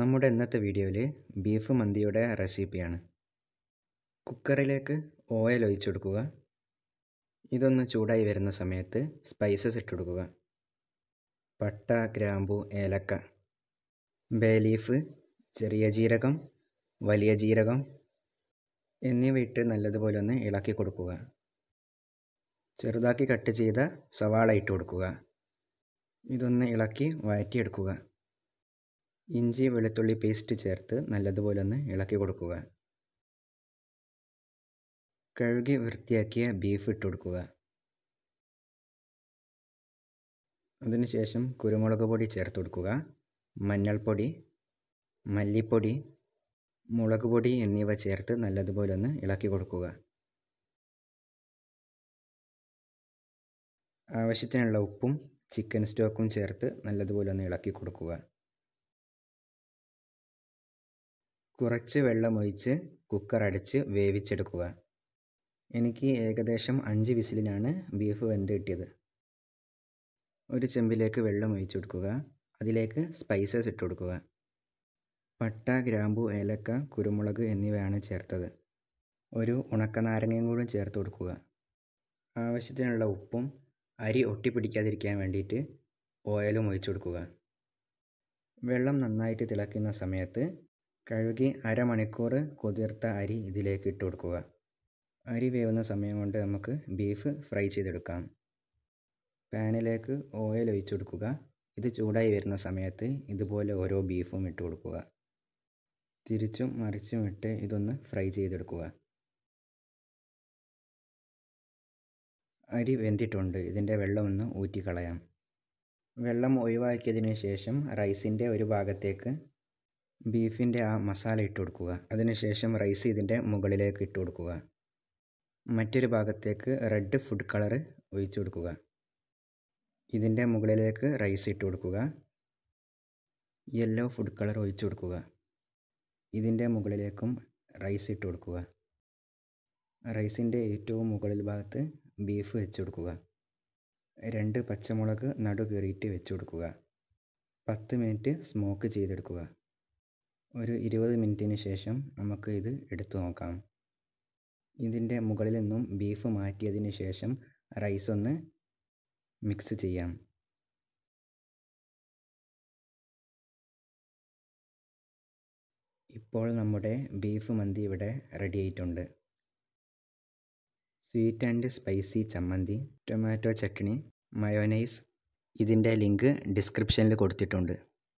നമ്മുടെ ഇന്നത്തെ വീഡിയോയിൽ ബീഫ് മന്തിയുടെ റെസിപ്പിയാണ് കുക്കറിലേക്ക് ഓയിൽ ഒഴിച്ചെടുക്കുക ഇതൊന്ന് ചൂടായി വരുന്ന സമയത്ത് സ്പൈസസ് ഇട്ടെടുക്കുക പട്ട ഗ്രാമ്പു ഏലക്ക ബേ ലീഫ് ചെറിയ ജീരകം വലിയ ജീരകം എന്നിവ ഇട്ട് നല്ലതുപോലെ ഒന്ന് ഇളക്കി കൊടുക്കുക ചെറുതാക്കി കട്ട് ചെയ്ത സവാള ഇട്ട് കൊടുക്കുക ഇതൊന്ന് ഇളക്കി വഴറ്റിയെടുക്കുക ഇഞ്ചി വെളുത്തുള്ളി പേസ്റ്റ് ചേർത്ത് നല്ലതുപോലെ ഒന്ന് ഇളക്കി കൊടുക്കുക കഴുകി വൃത്തിയാക്കിയ ബീഫ് ഇട്ട് കൊടുക്കുക അതിനുശേഷം കുരുമുളക് പൊടി ചേർത്ത് കൊടുക്കുക മഞ്ഞൾപ്പൊടി മല്ലിപ്പൊടി മുളക് പൊടി എന്നിവ ചേർത്ത് നല്ലതുപോലെ ഒന്ന് ഇളക്കി കൊടുക്കുക ആവശ്യത്തിനുള്ള ഉപ്പും ചിക്കൻ സ്റ്റോക്കും ചേർത്ത് നല്ലതുപോലെ ഒന്ന് ഇളക്കി കൊടുക്കുക കുറച്ച് വെള്ളമൊഴിച്ച് കുക്കർ അടച്ച് വേവിച്ചെടുക്കുക എനിക്ക് ഏകദേശം അഞ്ച് വിസിലിനാണ് ബീഫ് വെന്ത് കിട്ടിയത് ഒരു ചെമ്പിലേക്ക് വെള്ളം ഒഴിച്ചു കൊടുക്കുക അതിലേക്ക് സ്പൈസസ് ഇട്ട് കൊടുക്കുക പട്ട ഗ്രാമ്പു ഏലക്ക കുരുമുളക് എന്നിവയാണ് ചേർത്തത് ഒരു ഉണക്കനാരങ്ങയും കൂടി ചേർത്ത് കൊടുക്കുക ആവശ്യത്തിനുള്ള ഉപ്പും അരി ഒട്ടിപ്പിടിക്കാതിരിക്കാൻ വേണ്ടിയിട്ട് ഓയിലും ഒഴിച്ചു കൊടുക്കുക വെള്ളം നന്നായിട്ട് തിളയ്ക്കുന്ന സമയത്ത് കഴുകി അരമണിക്കൂർ കുതിർത്ത അരി ഇതിലേക്ക് ഇട്ട് കൊടുക്കുക അരി വേവുന്ന സമയം കൊണ്ട് നമുക്ക് ബീഫ് ഫ്രൈ ചെയ്തെടുക്കാം പാനിലേക്ക് ഓയിൽ ഒഴിച്ചു കൊടുക്കുക ഇത് ചൂടായി വരുന്ന സമയത്ത് ഇതുപോലെ ഓരോ ബീഫും ഇട്ട് കൊടുക്കുക തിരിച്ചും മറിച്ചും ഇട്ട് ഇതൊന്ന് ഫ്രൈ ചെയ്തെടുക്കുക അരി വെന്തിട്ടുണ്ട് ഇതിൻ്റെ വെള്ളമൊന്ന് ഊറ്റിക്കളയാം വെള്ളം ഒഴിവാക്കിയതിന് ശേഷം റൈസിൻ്റെ ഒരു ഭാഗത്തേക്ക് ബീഫിൻ്റെ ആ മസാല ഇട്ട് കൊടുക്കുക അതിനുശേഷം റൈസ് ഇതിൻ്റെ മുകളിലേക്ക് ഇട്ട് കൊടുക്കുക മറ്റൊരു ഭാഗത്തേക്ക് റെഡ് ഫുഡ് കളർ ഒഴിച്ചു കൊടുക്കുക ഇതിൻ്റെ മുകളിലേക്ക് റൈസ് ഇട്ട് കൊടുക്കുക യെല്ലോ ഫുഡ് കളർ ഒഴിച്ചു കൊടുക്കുക ഇതിൻ്റെ മുകളിലേക്കും റൈസ് ഇട്ട് കൊടുക്കുക റൈസിൻ്റെ ഏറ്റവും മുകളിൽ ഭാഗത്ത് ബീഫ് വെച്ചു കൊടുക്കുക രണ്ട് പച്ചമുളക് നടു കീറിയിട്ട് വെച്ചു കൊടുക്കുക പത്ത് മിനിറ്റ് സ്മോക്ക് ചെയ്തെടുക്കുക ഒരു ഇരുപത് മിനിറ്റിന് ശേഷം നമുക്ക് ഇത് എടുത്തു നോക്കാം ഇതിൻ്റെ മുകളിൽ നിന്നും ബീഫ് മാറ്റിയതിന് ശേഷം റൈസ് ഒന്ന് മിക്സ് ചെയ്യാം ഇപ്പോൾ നമ്മുടെ ബീഫ് മന്തി ഇവിടെ റെഡി ആയിട്ടുണ്ട് സ്വീറ്റ് ആൻഡ് സ്പൈസി ചമ്മന്തി ടൊമാറ്റോ ചട്നി മയോനൈസ് ഇതിൻ്റെ ലിങ്ക് ഡിസ്ക്രിപ്ഷനിൽ കൊടുത്തിട്ടുണ്ട്